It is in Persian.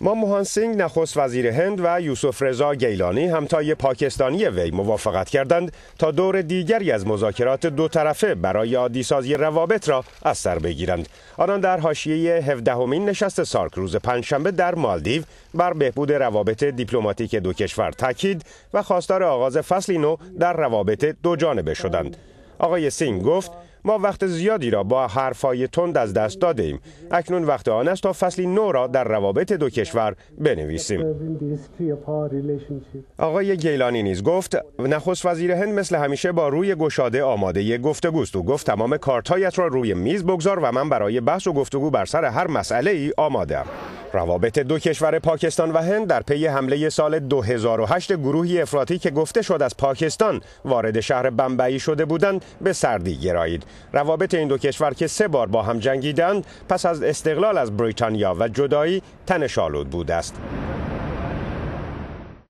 موهان سینگ نخست وزیر هند و یوسف رضا گیلانی همتای پاکستانی وی موافقت کردند تا دور دیگری از مذاکرات دو طرفه برای سازی روابط را از سر بگیرند آنان در حاشیه 17 نشست سارک روز پنجشنبه در مالدیو بر بهبود روابط دیپلماتیک دو کشور تاکید و خواستار آغاز فصلی نو در روابط دو جانبه شدند آقای سینگ گفت ما وقت زیادی را با حرفای تند از دست داده ایم اکنون وقت آن است تا فصلی نو را در روابط دو کشور بنویسیم آقای گیلانی نیز گفت نخست وزیر هند مثل همیشه با روی گشاده آماده گفتگوست و گفت تمام کارتهایت را روی میز بگذار و من برای بحث و گفتگو بر سر هر مسئله ای آمادم روابط دو کشور پاکستان و هند در پی حمله سال 2008 گروهی افراطی که گفته شد از پاکستان وارد شهر بمبئی شده بودند به سردی گرایید. روابط این دو کشور که سه بار با هم جنگیدند پس از استقلال از بریتانیا و جدایی تنش آلود بود است.